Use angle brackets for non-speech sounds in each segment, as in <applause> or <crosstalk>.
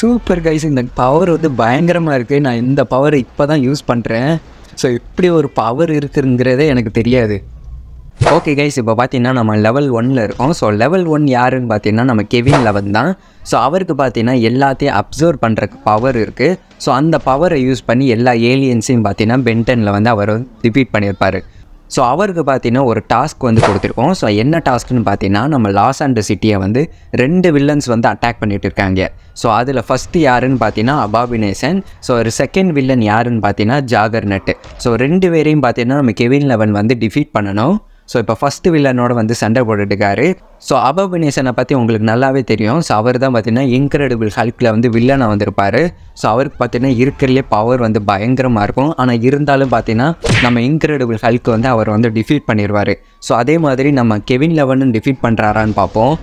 super <laughs> guys இந்த power வந்து பயங்கரமாக இருக்குது நான் இந்த பவர் இப்போ தான் யூஸ் பண்ணுறேன் ஸோ இப்படி ஒரு பவர் இருக்குங்கிறதே எனக்கு தெரியாது ஓகே கைஸ் இப்போ பார்த்தீங்கன்னா நம்ம லெவல் ஒன்னில் இருக்கோம் ஸோ லெவல் ஒன் யாருன்னு பார்த்தீங்கன்னா நம்ம கெவின் லெவன் தான் ஸோ அவருக்கு பார்த்தீங்கன்னா எல்லாத்தையும் அப்சர்வ் பண்ணுற பவர் இருக்குது ஸோ அந்த பவரை யூஸ் பண்ணி எல்லா ஏலியன்ஸையும் பார்த்தீங்கன்னா பென்டனில் வந்து அவர் ரிப்பீட் பண்ணியிருப்பார் ஸோ அவருக்கு பார்த்தீங்கன்னா ஒரு டாஸ்க் வந்து கொடுத்துருக்கோம் ஸோ என்ன டாஸ்க்னு பார்த்தீங்கன்னா நம்ம லாஸ் அண்ட் சிட்டியை வந்து ரெண்டு வில்லன்ஸ் வந்து அட்டாக் பண்ணிட்டு இருக்காங்க ஸோ அதில் ஃபஸ்ட்டு யாருன்னு பார்த்தீங்கன்னா அபாபினேசன் ஸோ ஒரு செகண்ட் வில்லன் யாருன்னு பார்த்தீங்கன்னா ஜாகர் நட்டு ஸோ ரெண்டு பேரையும் பார்த்தீங்கன்னா நம்ம கெவின் லெவன் வந்து டிஃபீட் பண்ணணும் ஸோ இப்போ ஃபஸ்ட்டு வில்லனோட வந்து சண்டை போட்டுட்டுக்காரு ஸோ அபவ் பற்றி உங்களுக்கு நல்லாவே தெரியும் ஸோ அவர் தான் பார்த்தீங்கன்னா இன்க்ரெடிபிள் ஹல்கில் வந்து வில்லனாக வந்திருப்பார் ஸோ அவருக்கு பார்த்தீங்கன்னா இருக்கிறலே பவர் வந்து பயங்கரமாக இருக்கும் ஆனால் இருந்தாலும் பார்த்தீங்கன்னா நம்ம இன்க்ரெடிபிள் ஹல்க் வந்து அவர் வந்து டிஃபீட் பண்ணிடுவார் ஸோ அதே மாதிரி நம்ம கெவின் லெவனும் டிஃபீட் பண்ணுறாரான்னு பார்ப்போம்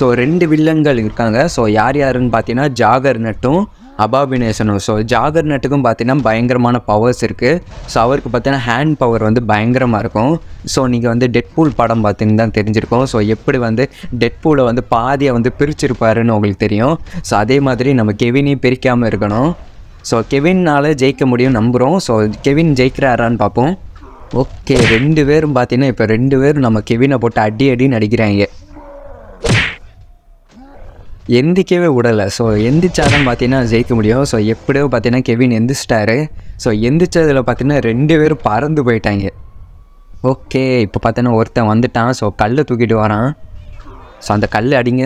ஸோ ரெண்டு வில்லன்கள் இருக்காங்க ஸோ யார் யாருன்னு பார்த்தீங்கன்னா ஜாகர் நட்டும் அபாபினேஷனும் ஸோ ஜாகர்நட்டுக்கும் பார்த்தீங்கன்னா பயங்கரமான பவர்ஸ் இருக்குது ஸோ அவருக்கு பார்த்தீங்கன்னா ஹேண்ட் பவர் வந்து பயங்கரமாக இருக்கும் ஸோ நீங்கள் வந்து டெட்பூல் படம் பார்த்தீங்கன்னு தான் தெரிஞ்சிருக்கோம் ஸோ எப்படி வந்து டெட்பூலை வந்து பாதியை வந்து பிரிச்சிருப்பாருன்னு உங்களுக்கு தெரியும் ஸோ அதே மாதிரி நம்ம கெவினையும் பிரிக்காமல் இருக்கணும் ஸோ கெவினால் ஜெயிக்க முடியும் நம்புகிறோம் ஸோ கெவின் ஜெயிக்கிறாரான்னு பார்ப்போம் ஓகே ரெண்டு பேரும் பார்த்தீங்கன்னா இப்போ ரெண்டு பேரும் நம்ம கெவினை போட்டு அடி அடின்னு நடிக்கிறாங்க எந்திக்கவே விடலை ஸோ எந்திரிச்சா தான் பார்த்தீங்கன்னா ஜெயிக்க முடியும் ஸோ எப்படியோ பார்த்தீங்கன்னா கெவின் எந்திரிச்சிட்டாரு ஸோ எந்திரிச்சதில் பார்த்தீங்கன்னா ரெண்டு பேரும் பறந்து போயிட்டாங்க ஓகே இப்போ பார்த்தீங்கன்னா ஒருத்தன் வந்துட்டான் ஸோ கல்லை தூக்கிட்டு வரான் ஸோ அந்த கல் அடிங்க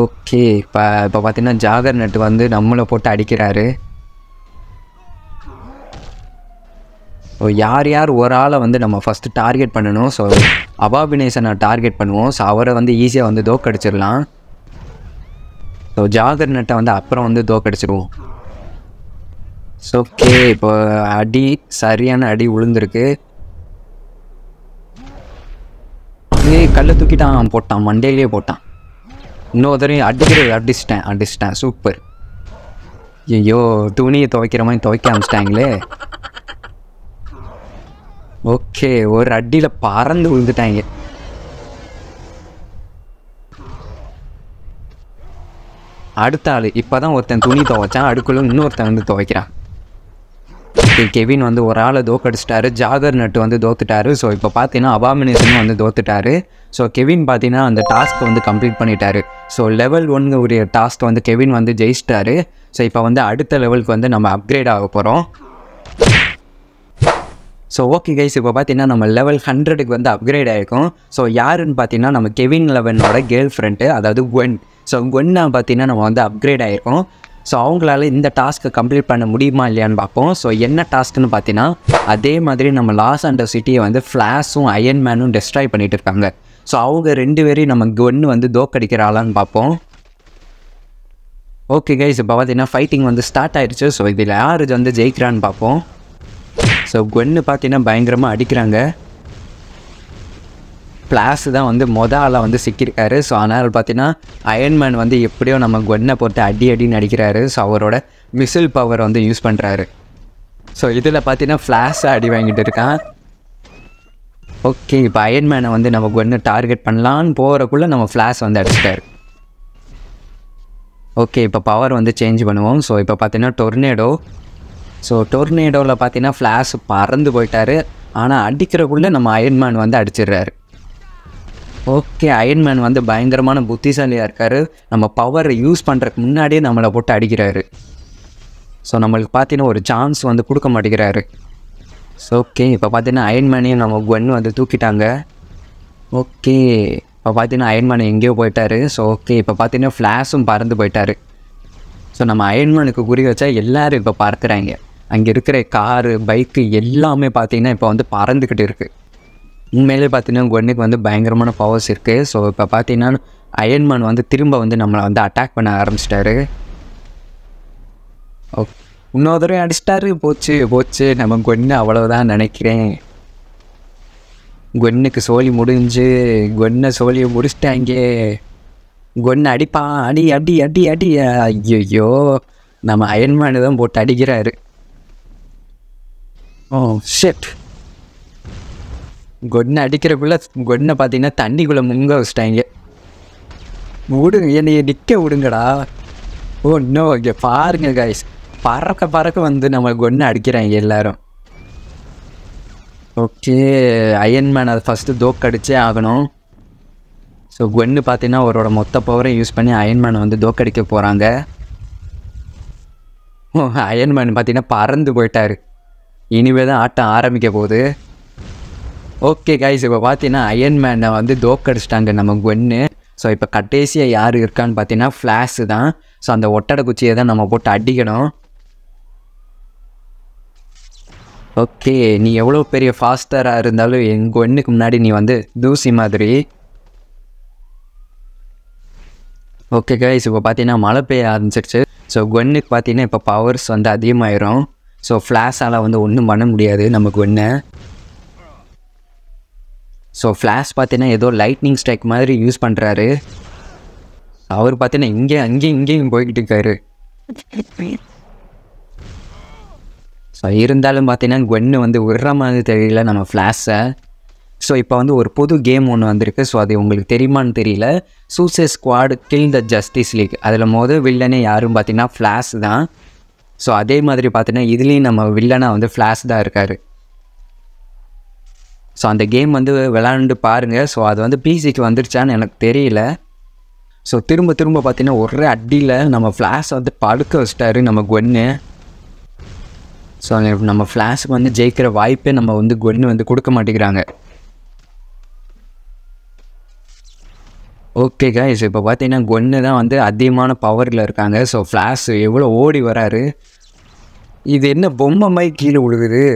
ஓகே இப்போ இப்போ பார்த்தீங்கன்னா ஜாகர் நட்டு வந்து நம்மளை போட்டு அடிக்கிறாரு ஸோ யார் யார் ஒரு ஆளை வந்து நம்ம ஃபஸ்ட்டு டார்கெட் பண்ணணும் ஸோ அபாபினேஷனை டார்கெட் பண்ணுவோம் ஸோ அவரை வந்து ஈஸியாக வந்து தோக்கடிச்சிடலாம் ஸோ ஜாகர் நட்டை வந்து அப்புறம் வந்து தோக்கடிச்சிருவோம் ஸோ ஓகே இப்போ அடி சரியான அடி உளுந்துருக்கு ஏய் கல்லை தூக்கிட்டான் போட்டான் மண்டேலேயே போட்டான் இன்னொரு தடவை அடிக்கிறது அடிச்சிட்டேன் அடிச்சிட்டேன் சூப்பர் ஐயோ துணியை துவைக்கிற மாதிரி துவைக்க ஆரம்பிச்சிட்டாங்களே ஓகே ஒரு அடியில் பறந்து விழுந்துட்டாங்க அடுத்த ஆள் இப்போ தான் ஒருத்தன் துணி துவைச்சான் அடுக்குள்ள இன்னொருத்தன் வந்து துவைக்கிறான் கெவின் வந்து ஒரு ஆளை தோக்கடிச்சிட்டாரு ஜாகர் நட்டு வந்து தோத்துட்டாரு ஸோ இப்போ பார்த்தீங்கன்னா அபாமினேஷன் வந்து தோத்துட்டாரு ஸோ கெவின் பார்த்தீங்கன்னா அந்த டாஸ்க்கை வந்து கம்ப்ளீட் பண்ணிட்டாரு ஸோ லெவல் ஒன்று உடைய டாஸ்க்கை வந்து கெவின் வந்து ஜெயிச்சிட்டாரு ஸோ இப்போ வந்து அடுத்த லெவலுக்கு வந்து நம்ம அப்கிரேட் ஆக போகிறோம் ஸோ ஓகே கைஸ் இப்போ பார்த்தீங்கன்னா நம்ம லெவல் ஹண்ட்ரடுக்கு வந்து அப்கிரேட் ஆகிருக்கும் ஸோ யாருன்னு பார்த்தீங்கன்னா நம்ம கெவின் லெவனோட கேர்ள் ஃப்ரெண்டு அதாவது ஒன் ஸோ ஒன்றா பார்த்தீங்கன்னா நம்ம வந்து அப்கிரேட் ஆகிருக்கோம் ஸோ அவங்களால இந்த டாஸ்க்கை கம்ப்ளீட் பண்ண முடியுமா இல்லையான்னு பார்ப்போம் ஸோ என்ன டாஸ்க்குன்னு பார்த்தீங்கன்னா அதே மாதிரி நம்ம லாஸ் அண்ட் சிட்டியை வந்து ஃப்ளாஷும் அயன் மேனும் டெஸ்ட்ராய் பண்ணிகிட்டு இருக்காங்க ஸோ அவங்க ரெண்டு பேரையும் நம்ம ஒன்று வந்து தோக்கடிக்கிற ஆளான்னு பார்ப்போம் ஓகே கைஸ் இப்போ பார்த்தீங்கன்னா ஃபைட்டிங் வந்து ஸ்டார்ட் ஆயிடுச்சு ஸோ இதில் யார் இது வந்து ஜெயிக்கிறான்னு பார்ப்போம் ஸோ கொன்று பார்த்தீங்கன்னா பயங்கரமாக அடிக்கிறாங்க பிளாஸ் தான் வந்து மொதல் ஆளாக வந்து சிக்கியிருக்காரு ஸோ அதனால் பார்த்தீங்கன்னா அயன்மேன் வந்து எப்படியோ நம்ம கொன்னை போட்டு அடி அடின்னு அடிக்கிறாரு ஸோ அவரோட மிசில் பவர் வந்து யூஸ் பண்ணுறாரு ஸோ இதில் பார்த்தீங்கன்னா ஃப்ளாஷாக அடி வாங்கிட்டு இருக்கான் ஓகே இப்போ அயன்மேனை வந்து நம்ம கொன்று டார்கெட் பண்ணலான்னு போகிறக்குள்ளே நம்ம ஃப்ளாஷ் வந்து அடிச்சிட்டாரு ஓகே இப்போ பவர் வந்து சேஞ்ச் பண்ணுவோம் ஸோ இப்போ பார்த்தீங்கன்னா டொர்னேடோ ஸோ டொர்னேடோவில் பார்த்தீங்கன்னா ஃப்ளாஷ் பறந்து போயிட்டார் ஆனால் அடிக்கிறக்குள்ளே நம்ம அயன்மேன் வந்து அடிச்சிடுறாரு ஓகே அயன்மேன் வந்து பயங்கரமான புத்திசாலியாக இருக்கார் நம்ம பவரை யூஸ் பண்ணுறதுக்கு முன்னாடியே நம்மளை போட்டு அடிக்கிறாரு ஸோ நம்மளுக்கு பார்த்தீங்கன்னா ஒரு சான்ஸ் வந்து கொடுக்க மாட்டேங்கிறாரு ஸோ ஓகே இப்போ பார்த்தீங்கன்னா அயன்மேனையும் நம்ம குவன் வந்து தூக்கிட்டாங்க ஓகே இப்போ பார்த்தீங்கன்னா அயன்மேன் எங்கேயோ போயிட்டார் ஸோ ஓகே இப்போ பார்த்தீங்கன்னா ஃப்ளாஷும் பறந்து போயிட்டார் ஸோ நம்ம அயன்மேனுக்கு குறி வச்சா எல்லோரும் இப்போ பறக்கிறாங்க அங்கே இருக்கிற காரு பைக்கு எல்லாமே பார்த்திங்கன்னா இப்போ வந்து பறந்துக்கிட்டு இருக்குது உண்மையிலே பார்த்தீங்கன்னா குவனுக்கு வந்து பயங்கரமான பவர்ஸ் இருக்குது ஸோ இப்போ பார்த்தீங்கன்னா அயன்மன் வந்து திரும்ப வந்து நம்மளை வந்து அட்டாக் பண்ண ஆரம்பிச்சிட்டாரு ஓகே இன்னொரு தடவை அடிச்சிட்டாரு போச்சு போச்சு நம்ம குவன்னு அவ்வளோதான் நினைக்கிறேன் கொன்னுக்கு சோழி முடிஞ்சு கொன்னை சோழியை முடிச்சிட்டாங்க கொன்னு அடிப்பான் அடி அடி அடி அடி ஐயோ நம்ம அயன்மேனு தான் போட்டு அடிக்கிறாரு ஓ oh, ஷெட் கொன்னை அடிக்கிறக்குள்ளே கொன்னை பார்த்தீங்கன்னா தண்ணிக்குள்ளே முங்க வச்சிட்டாங்க விடுங்க என்னைய நிற்க விடுங்கடா ஓ இன்னும் ஓகே பாருங்க காய்ஸ் பறக்க பறக்க வந்து நம்ம கொன்னை அடிக்கிறாங்க எல்லாரும் ஓகே அயன்மேன் அதை ஃபஸ்ட்டு தோக்கடிச்சே ஆகணும் ஸோ கொன்னு பார்த்தீங்கன்னா அவரோட மொத்த பவரை யூஸ் பண்ணி அயன்மேனை வந்து தோக்கடிக்க போகிறாங்க ஓ அயன்மேன் பார்த்தீங்கன்னா பறந்து போயிட்டார் இனிமே தான் ஆட்டம் ஆரம்பிக்க போகுது ஓகே கைஸ் இப்போ பார்த்தீங்கன்னா அயன்மேனை வந்து தோக்கடிச்சிட்டாங்க நம்ம ஒன்று ஸோ இப்போ கடைசியாக யார் இருக்கான்னு பார்த்தீங்கன்னா ஃப்ளாஷு தான் ஸோ அந்த ஒட்டடை குச்சியை தான் நம்ம போட்டு அடிக்கணும் ஓகே நீ எவ்வளோ பெரிய ஃபாஸ்டராக இருந்தாலும் எங்கள் ஒன்றுக்கு முன்னாடி நீ வந்து தூசி மாதிரி ஓகே கைஸ் இப்போ பார்த்தீங்கன்னா மழை பெய்ய ஆரம்பிச்சிருச்சு ஸோ கொன்னுக்கு பார்த்தீங்கன்னா இப்போ பவர்ஸ் வந்து அதிகமாயிரும் ஸோ ஃப்ளாஷால் வந்து ஒன்றும் பண்ண முடியாது நமக்கு ஒன்று ஸோ ஃப்ளாஷ் பார்த்தீங்கன்னா ஏதோ லைட்னிங் ஸ்ட்ரைக் மாதிரி யூஸ் பண்ணுறாரு அவர் பார்த்தீங்கன்னா இங்கே அங்கேயும் இங்கேயும் போய்கிட்டு இருக்காரு ஸோ இருந்தாலும் பார்த்தீங்கன்னா குவென்னு வந்து விடுற மாதிரி தெரியல நம்ம ஃப்ளாஷை ஸோ இப்போ வந்து ஒரு புது கேம் ஒன்று வந்திருக்கு ஸோ அது உங்களுக்கு தெரியுமான்னு தெரியல Suicide Squad Kill the Justice League அதில் மோது வில்லனே யாரும் பார்த்தீங்கன்னா ஃப்ளாஷ் தான் ஸோ அதே மாதிரி பார்த்தீங்கன்னா இதுலேயும் நம்ம வில்லனாக வந்து ஃப்ளாஷ் தான் இருக்கார் ஸோ அந்த கேம் வந்து விளாண்டு பாருங்கள் ஸோ அது வந்து பிசிக்கு வந்துருச்சான்னு எனக்கு தெரியல ஸோ திரும்ப திரும்ப பார்த்தீங்கன்னா ஒரே அடியில் நம்ம ஃப்ளாஷ் வந்து படுக்க வச்சிட்டாரு நம்ம கொன்று ஸோ நம்ம ஃப்ளாஷுக்கு வந்து ஜெயிக்கிற வாய்ப்பே நம்ம வந்து கொன்று வந்து கொடுக்க மாட்டேங்கிறாங்க ஓகே கா இப்போ பார்த்தீங்கன்னா கொன்று தான் வந்து அதிகமான பவரில் இருக்காங்க ஸோ ஃப்ளாஷ் எவ்வளோ ஓடி வராரு இது என்ன பொம்மை மாதிரி கீழே விழுகுது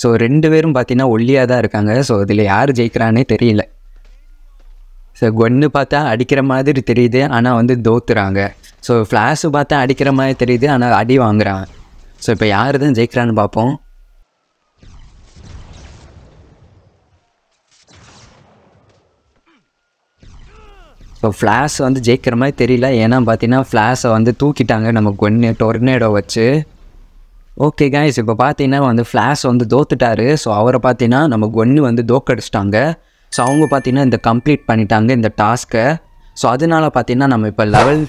ஸோ ரெண்டு பேரும் பார்த்தீங்கன்னா ஒல்லியாக தான் இருக்காங்க ஸோ இதில் யார் ஜெயிக்கிறானே தெரியல ஸோ கொன்னு பார்த்தா அடிக்கிற மாதிரி தெரியுது ஆனால் வந்து தோத்துறாங்க ஸோ ஃப்ளாஷு பார்த்தா அடிக்கிற மாதிரி தெரியுது ஆனால் அடி வாங்குறாங்க ஸோ இப்போ யார் தான் ஜெயிக்கிறான்னு பார்ப்போம் ஸோ ஃப்ளாஷ் வந்து ஜெயிக்கிற மாதிரி தெரியல ஏன்னா பார்த்தீங்கன்னா ஃப்ளாஷை வந்து தூக்கிட்டாங்க நம்ம கொன்று டொர்னேடோ வச்சு ஓகே கைஸ் இப்போ பார்த்தீங்கன்னா வந்து ஃப்ளாஷ் வந்து தோத்துட்டாரு ஸோ அவரை பார்த்தீங்கன்னா நம்ம ஒன்று வந்து தோக்கடிச்சிட்டாங்க ஸோ அவங்க பார்த்தீங்கன்னா இந்த கம்ப்ளீட் பண்ணிட்டாங்க இந்த டாஸ்க்கை ஸோ அதனால் பார்த்தீங்கன்னா நம்ம இப்போ லெவல்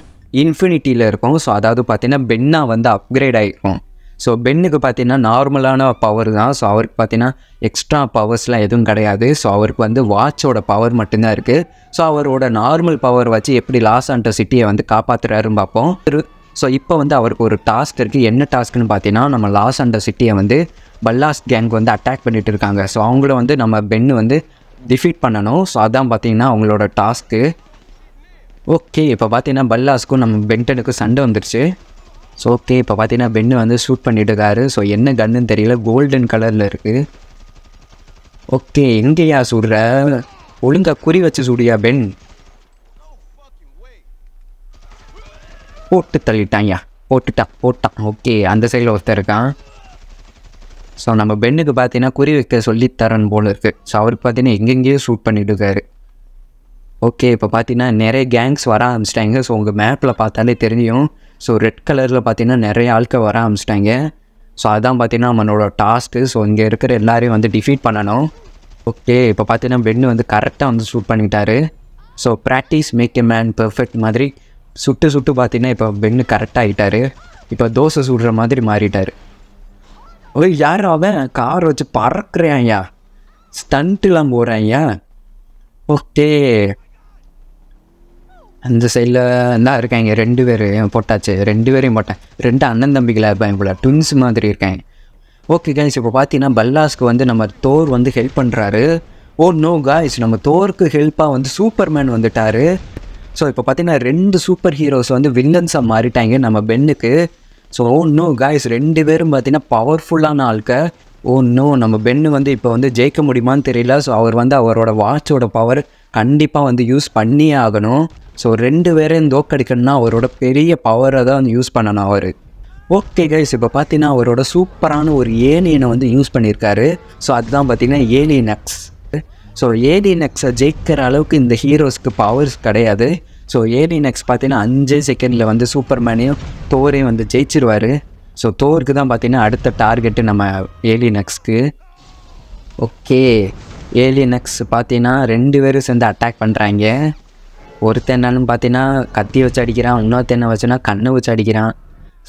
இன்ஃபினிட்டியில் இருக்கோம் ஸோ அதாவது பார்த்தீங்கன்னா பென்னா வந்து அப்கிரேட் ஆகிருக்கும் ஸோ பென்னுக்கு பார்த்தீங்கன்னா நார்மலான பவர் தான் ஸோ அவருக்கு பார்த்தீங்கன்னா எக்ஸ்ட்ரா பவர்ஸ்லாம் எதுவும் கிடையாது ஸோ அவருக்கு வந்து வாட்சோட பவர் மட்டும்தான் இருக்குது ஸோ அவரோட நார்மல் பவர் வச்சு எப்படி லாஸ் அண்ட் சிட்டியை வந்து காப்பாற்றுறாருன்னு பார்ப்போம் ஸோ இப்போ வந்து அவருக்கு ஒரு டாஸ்க் இருக்குது என்ன டாஸ்க்னு பார்த்தீங்கன்னா நம்ம லாஸ் அண்ட் சிட்டியை வந்து பல்லாஸ் கேங் வந்து அட்டாக் பண்ணிகிட்டு இருக்காங்க ஸோ அவங்கள வந்து நம்ம பென்னு வந்து டிஃபீட் பண்ணணும் ஸோ அதான் பார்த்தீங்கன்னா அவங்களோட டாஸ்க்கு ஓகே இப்போ பார்த்தீங்கன்னா பல்லாஸ்க்கும் நம்ம பென்டனுக்கும் சண்டை வந்துருச்சு ஸோ ஓகே இப்போ பார்த்தீங்கன்னா பென்னு வந்து ஷூட் பண்ணிட்டுருக்காரு ஸோ என்ன கன்னுன்னு தெரியல கோல்டன் கலரில் இருக்குது ஓகே எங்கேயா சுடுற ஒழுங்காக குறி வச்சு சுடியா பென் போட்டு தள்ளிட்டான்யா போட்டுட்டான் போட்டான் ஓகே அந்த சைடில் ஒருத்தர் இருக்கான் ஸோ நம்ம பெண்ணுக்கு பார்த்தீங்கன்னா குறி வைக்க சொல்லித்தரன் போல் இருக்குது ஸோ அவருக்கு பார்த்தீங்கன்னா எங்கெங்கேயோ ஷூட் பண்ணிட்டுருக்காரு ஓகே இப்போ பார்த்தீங்கன்னா நிறைய கேங்ஸ் வர ஆரம்பிச்சிட்டாங்க ஸோ உங்கள் மேப்பில் பார்த்தாலே தெரியும் ஸோ ரெட் கலரில் பார்த்தீங்கன்னா நிறைய ஆட்கள் வர ஆரம்பிச்சிட்டாங்க ஸோ அதான் பார்த்தீங்கன்னா நம்மளோட டாஸ்க்கு ஸோ இங்கே இருக்கிற எல்லாரையும் வந்து டிஃபீட் பண்ணணும் ஓகே இப்போ பார்த்தீங்கன்னா பெண்ணு வந்து கரெக்டாக வந்து ஷூட் பண்ணிட்டாரு so practice make a man perfect மாதிரி சுட்டு சுட்டு பார்த்தீங்கன்னா இப்போ பெண்ணு கரெக்டாக ஆகிட்டார் இப்போ தோசை சுடுற மாதிரி மாறிட்டார் ஓய் யார் அவன் கார் வச்சு பறக்கிறான்யா ஸ்டண்ட்டுலாம் ஐயா ஓகே அந்த சைடில் தான் இங்கே ரெண்டு பேர் போட்டாச்சு ரெண்டு பேரையும் போட்டேன் ரெண்டு அண்ணன் தம்பிகளாக இருப்பேன் போல ட்வின்ஸ் மாதிரி இருக்கேன் ஓகே கைஸ் இப்போ பார்த்தீங்கன்னா பல்லாஸ்க்கு வந்து நம்ம தோர் வந்து ஹெல்ப் பண்ணுறாரு ஓ நோ காய்ஸ் நம்ம தோருக்கு ஹெல்ப்பாக வந்து சூப்பர்மேன் வந்துட்டார் ஸோ இப்போ பார்த்தீங்கன்னா ரெண்டு சூப்பர் ஹீரோஸ் வந்து வில்லன்ஸாக மாறிட்டாங்க நம்ம பென்னுக்கு ஸோ நோ காய்ஸ் ரெண்டு பேரும் பார்த்தீங்கன்னா பவர்ஃபுல்லான ஆட்கள் ஓ oh நோ நம்ம பென்னு வந்து இப்போ வந்து ஜெயிக்க முடியுமான்னு தெரியல ஸோ அவர் வந்து அவரோட வாட்சோட பவர் கண்டிப்பாக வந்து யூஸ் பண்ணியே ஆகணும் ஸோ ரெண்டு பேரையும் தோக்கடிக்கணும்னா அவரோட பெரிய பவரை தான் வந்து யூஸ் பண்ணணும் அவர் ஓகே கைஸ் இப்போ பார்த்தீங்கன்னா அவரோட சூப்பரான ஒரு ஏனியனை வந்து யூஸ் பண்ணியிருக்காரு ஸோ அதுதான் பார்த்தீங்கன்னா ஏனியன் எக்ஸ் ஸோ ஏடி நெக்ஸை ஜெயிக்கிற அளவுக்கு இந்த ஹீரோஸ்க்கு பவர்ஸ் கிடையாது ஸோ ஏடி நெக்ஸ் பார்த்தீங்கன்னா அஞ்சே செகண்டில் வந்து சூப்பர்மேனையும் தோரையும் வந்து ஜெயிச்சிருவார் ஸோ தோருக்கு தான் பார்த்தீங்கன்னா அடுத்த டார்கெட்டு நம்ம ஏலினக்ஸ்க்கு ஓகே ஏலியனக்ஸ் பார்த்தீங்கன்னா ரெண்டு பேரும் சேர்ந்து அட்டாக் பண்ணுறாங்க ஒருத்தன் என்னன்னு பார்த்தீங்கன்னா கத்தி வச்சு அடிக்கிறான் இன்னொருத்தனை வச்சுன்னா கண்ணை வச்சு அடிக்கிறான்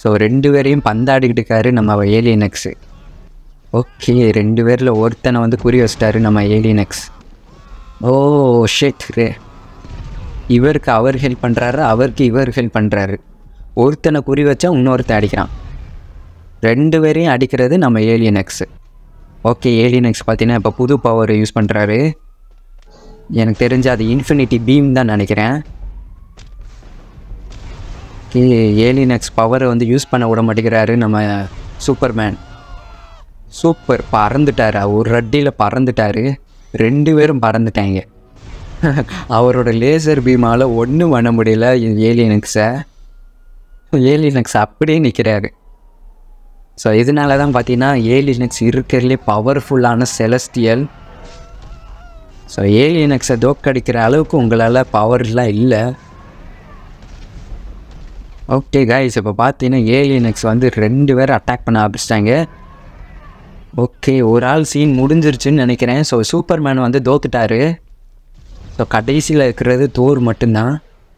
ஸோ ரெண்டு பேரையும் பந்தாடிக்கிட்டு இருக்காரு நம்ம ஏலியனக்ஸு ஓகே ரெண்டு பேரில் ஒருத்தனை வந்து குறி வச்சிட்டாரு நம்ம ஏலியனக்ஸ் ஓ ஷெட் ரே இவருக்கு அவர் ஹெல்ப் பண்ணுறாரு அவருக்கு இவர் ஹெல்ப் பண்ணுறாரு ஒருத்தனை குறி வச்சா இன்னொருத்தன் அடிக்கிறான் ரெண்டு பேரையும் அடிக்கிறது நம்ம Alien X okay Alien X பார்த்தீங்கன்னா இப்போ புது பவர் யூஸ் பண்ணுறாரு எனக்கு தெரிஞ்ச அது இன்ஃபினிட்டி பீம் தான் நினைக்கிறேன் ஏலியன் எக்ஸ் பவரை வந்து யூஸ் பண்ண விட மாட்டேங்கிறாரு நம்ம சூப்பர்மேன் சூப்பர் பறந்துட்டார் ஒரு ரெட்டியில் பறந்துட்டார் ரெண்டு பேரும் பறந்துட்டாங்க அவரோட லேசர் பீமால் ஒன்றும் பண்ண முடியல ஏலியனுக்ஸை ஏலியனுக்ஸ் அப்படியே நிற்கிறாரு ஸோ இதனால தான் பார்த்தீங்கன்னா ஏலியனக்ஸ் இருக்கிறதுலே பவர்ஃபுல்லான செலஸ்டியல் ஸோ ஏலியனக்ஸை தோக்கடிக்கிற அளவுக்கு உங்களால் பவர்லாம் இல்லை ஓகே காய்ஸ் இப்போ பார்த்தீங்கன்னா ஏலியனக்ஸ் வந்து ரெண்டு பேரும் அட்டாக் பண்ண ஆரம்பிச்சிட்டாங்க ஓகே ஒரு ஆள் சீன் முடிஞ்சிருச்சுன்னு நினைக்கிறேன் ஸோ சூப்பர்மேன் வந்து தோத்துட்டாரு ஸோ கடைசியில் இருக்கிறது தோர் மட்டும்தான்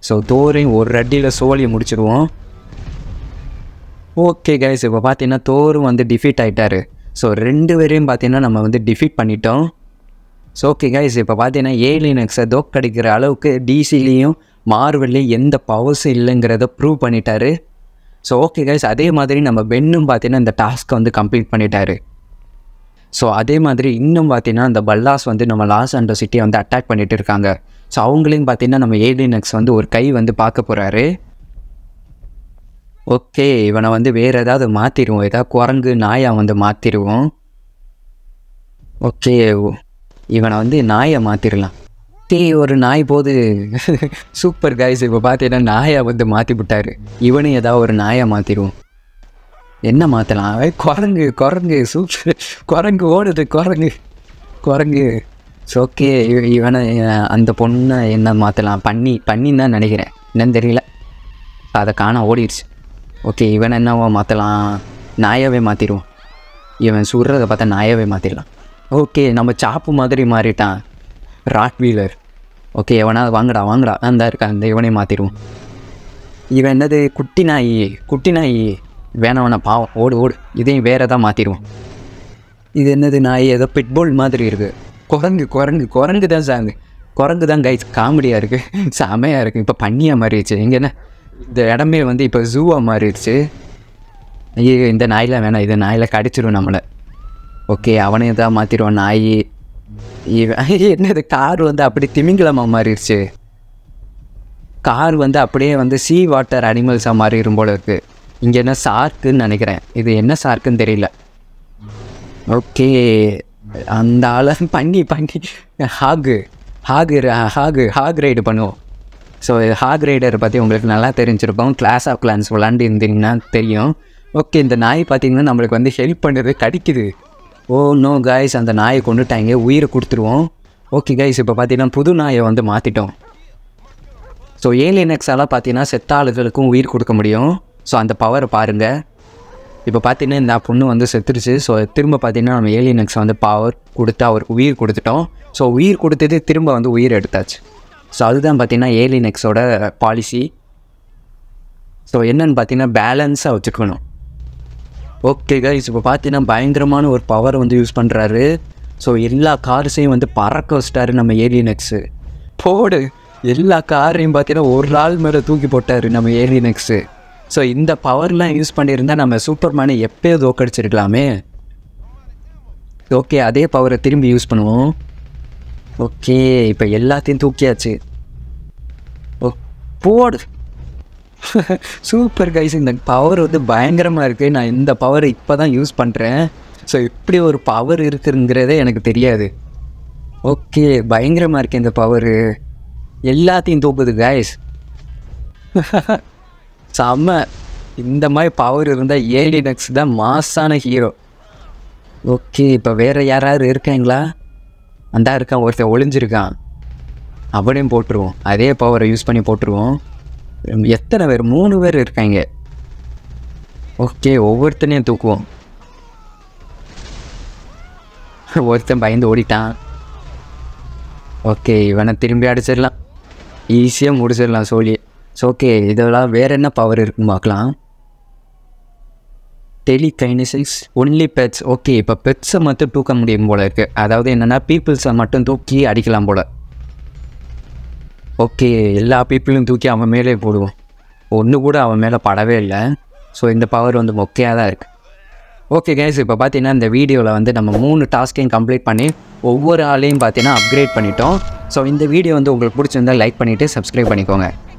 ஸோ தோரையும் ஒரு ரெட்டியில் சோழியை முடிச்சிடுவோம் ஓகே கைஸ் இப்போ பார்த்தீங்கன்னா தோரும் வந்து டிஃபீட் ஆகிட்டாரு ஸோ ரெண்டு பேரையும் பார்த்தீங்கன்னா நம்ம வந்து டிஃபீட் பண்ணிட்டோம் ஸோ ஓகே கைஸ் இப்போ பார்த்தீங்கன்னா ஏலினக்ஸை தோக்கடிக்கிற அளவுக்கு டிசிலையும் மார்வல்லையும் எந்த பவர்ஸும் இல்லைங்கிறத ப்ரூவ் பண்ணிட்டாரு ஸோ ஓகே கைஸ் அதே மாதிரி நம்ம பெண்ணும் பார்த்தீங்கன்னா இந்த டாஸ்க்கை வந்து கம்ப்ளீட் பண்ணிட்டாரு ஸோ அதே மாதிரி இன்னும் பார்த்தீங்கன்னா அந்த பல்லாஸ் வந்து நம்ம லாஸ் அண்ட் சிட்டியை வந்து அட்டாக் பண்ணிகிட்டு இருக்காங்க ஸோ அவங்களையும் பார்த்தீங்கன்னா நம்ம ஏலினக்ஸ் வந்து ஒரு கை வந்து பார்க்க போகிறாரு ஓகே இவனை வந்து வேறு ஏதாவது மாற்றிடுவோம் ஏதாவது குரங்கு நாயாக வந்து மாற்றிடுவோம் ஓகே இவனை வந்து நாயை மாற்றிடலாம் தே ஒரு நாய் போது சூப்பர் கைஸ் இப்போ பார்த்தீங்கன்னா நாயை வந்து மாற்றி விட்டார் இவனும் ஏதாவது ஒரு நாயை மாற்றிடுவோம் என்ன மாற்றலாம் குரங்கு குரங்கு சூப்பர் குரங்கு ஓடுது குரங்கு குரங்கு ஸோ ஓகே இவனை அந்த பொண்ணை என்ன மாற்றலாம் பண்ணி பண்ணின்னு தான் நினைக்கிறேன் என்னன்னு தெரியல அதை காண ஓடிடுச்சு ஓகே இவனை என்னவோ மாற்றலாம் நாயாவே மாற்றிடுவோம் இவன் சுடுறதை பார்த்தா நாயாவே மாற்றிடலாம் ஓகே நம்ம சாப்பு மாதிரி மாறிட்டான் ராட் வீலர் ஓகே எவனா வாங்கடா வாங்கடா அந்த இருக்கா அந்த இவனே மாற்றிடுவோம் இவன் என்னது குட்டி நாய் குட்டி நாய் வேணாம் பாவம் ஓடு ஓடு இதையும் வேறு தான் மாற்றிடுவோம் இது என்னது நான் ஏதோ பிட்போல் மாதிரி இருக்குது குரங்கு குரங்கு குரங்கு தான் சாங்கு குரங்கு தான் கைஸ் காமெடியாக இருக்குது செமையாக இருக்குது இப்போ பண்ணியாக மாறிடுச்சு இங்கே என்ன இந்த இடமே வந்து இப்போ ஜூவாக மாறிடுச்சு ஐயோ இந்த நாயில் வேணாம் இதை நாயில் கடிச்சிடும் நம்மளை ஓகே அவனை தான் மாற்றிடுவான் நாய் என்னது கார் வந்து அப்படி திமிங்கலமாக மாறிடுச்சு கார் வந்து அப்படியே வந்து சீ வாட்டர் அனிமல்ஸாக மாறிடும் போல இருக்குது இங்கே என்ன சார்க்குன்னு நினைக்கிறேன் இது என்ன சார்க்குன்னு தெரியல ஓகே அந்த ஆள் பண்ணி பண்ணி hawk hawk hawk hawk ride பண்ணுவோம் ஸோ ஹாக் ரைடரை பற்றி உங்களுக்கு நல்லா தெரிஞ்சிருப்போம் கிளாஸ் ஆஃப் கிளான்ஸ் விளாண்டு இருந்தீங்கன்னா தெரியும் ஓகே இந்த நாய் பார்த்திங்கன்னா நம்மளுக்கு வந்து ஹெல்ப் பண்ணுறது கிடைக்குது ஓ நோ காய்ஸ் அந்த நாயை கொண்டுட்டாங்க உயிரை கொடுத்துருவோம் ஓகே கைஸ் இப்போ பார்த்தீங்கன்னா புது நாயை வந்து மாற்றிட்டோம் ஸோ ஏலியனெக்ஸால் பார்த்தீங்கன்னா செத்த ஆளுகளுக்கும் உயிர் கொடுக்க முடியும் ஸோ அந்த பவரை பாருங்கள் இப்போ பார்த்தீங்கன்னா இந்த பொண்ணு வந்து செத்துருச்சு ஸோ திரும்ப பார்த்தீங்கன்னா நம்ம ஏலியனுக்ஸ் வந்து பவர் கொடுத்து அவருக்கு உயிர் கொடுத்துட்டோம் ஸோ உயிர் கொடுத்தது திரும்ப வந்து உயிர் எடுத்தாச்சு ஸோ அதுதான் பார்த்திங்கன்னா ஏலியனெக்ஸோட பாலிசி ஸோ என்னென்னு பார்த்தீங்கன்னா பேலன்ஸாக வச்சுக்கணும் ஓகே கைஸ் இப்போ பார்த்தீங்கன்னா பயங்கரமான ஒரு பவர் வந்து யூஸ் பண்ணுறாரு ஸோ எல்லா கார்ஸையும் வந்து பறக்க வச்சிட்டாரு நம்ம ஏலியனெக்ஸு போடு எல்லா காரையும் பார்த்தீங்கன்னா ஒரு நாள் மேலே தூக்கி போட்டார் நம்ம ஏலினெக்ஸு ஸோ இந்த பவர்லாம் யூஸ் பண்ணியிருந்தால் நம்ம சூப்பர் மேனை எப்போயோ தோக்கடிச்சிருக்கலாமே ஓகே அதே பவரை திரும்பி யூஸ் பண்ணுவோம் ஓகே இப்போ எல்லாத்தையும் தூக்கியாச்சு ஓ போடு சூப்பர் <laughs> கைஸ் இந்த பவர் வந்து பயங்கரமாக இருக்குது நான் இந்த பவர் இப்போ தான் யூஸ் பண்ணுறேன் ஸோ இப்படி ஒரு பவர் இருக்குங்கிறதே எனக்கு தெரியாது ஓகே பயங்கரமாக இருக்குது இந்த பவரு எல்லாத்தையும் தூக்குது கைஸ் <laughs> செம்ம இந்த மாதிரி பவர் இருந்தால் ஏலினக்ஸ் தான் மாசான ஹீரோ ஓகே இப்போ வேறு யாராவது இருக்காங்களா அந்த இருக்கான் ஒருத்தன் ஒளிஞ்சிருக்கான் அவனையும் போட்டுருவோம் அதே பவரை யூஸ் பண்ணி போட்டுருவோம் எத்தனை பேர் மூணு பேர் இருக்காங்க ஓகே ஒவ்வொருத்தனையும் தூக்குவோம் <laughs> ஒருத்தன் பயந்து ஓடிட்டான் ஓகே இவனை திரும்பி அடிச்சிடலாம் ஈஸியாக முடிச்சிடலாம் சோழியை ஸோ ஓகே இதெல்லாம் வேறு என்ன பவர் இருக்குன்னு பார்க்கலாம் டெலிகைனசிஸ் ஒன்லி பெட்ஸ் ஓகே இப்போ பெட்ஸை மட்டும் தூக்க முடியும் போல் இருக்குது அதாவது என்னென்னா பீப்புள்ஸை மட்டும் தூக்கி அடிக்கலாம் போல் ஓகே எல்லா பீப்புளையும் தூக்கி அவன் மேலே போடுவோம் ஒன்று கூட அவன் மேலே படவே இல்லை ஸோ இந்த பவர் வந்து மொக்கையாக தான் இருக்குது ஓகே கேஸ் இப்போ பார்த்தீங்கன்னா இந்த வீடியோவில் வந்து நம்ம மூணு டாஸ்க்கையும் கம்ப்ளீட் பண்ணி ஒவ்வொரு ஆளையும் பார்த்தீங்கன்னா அப்கிரேட் பண்ணிட்டோம் ஸோ இந்த வீடியோ வந்து உங்களுக்கு பிடிச்சிருந்தால் லைக் பண்ணிவிட்டு சப்ஸ்கிரைப் பண்ணிக்கோங்க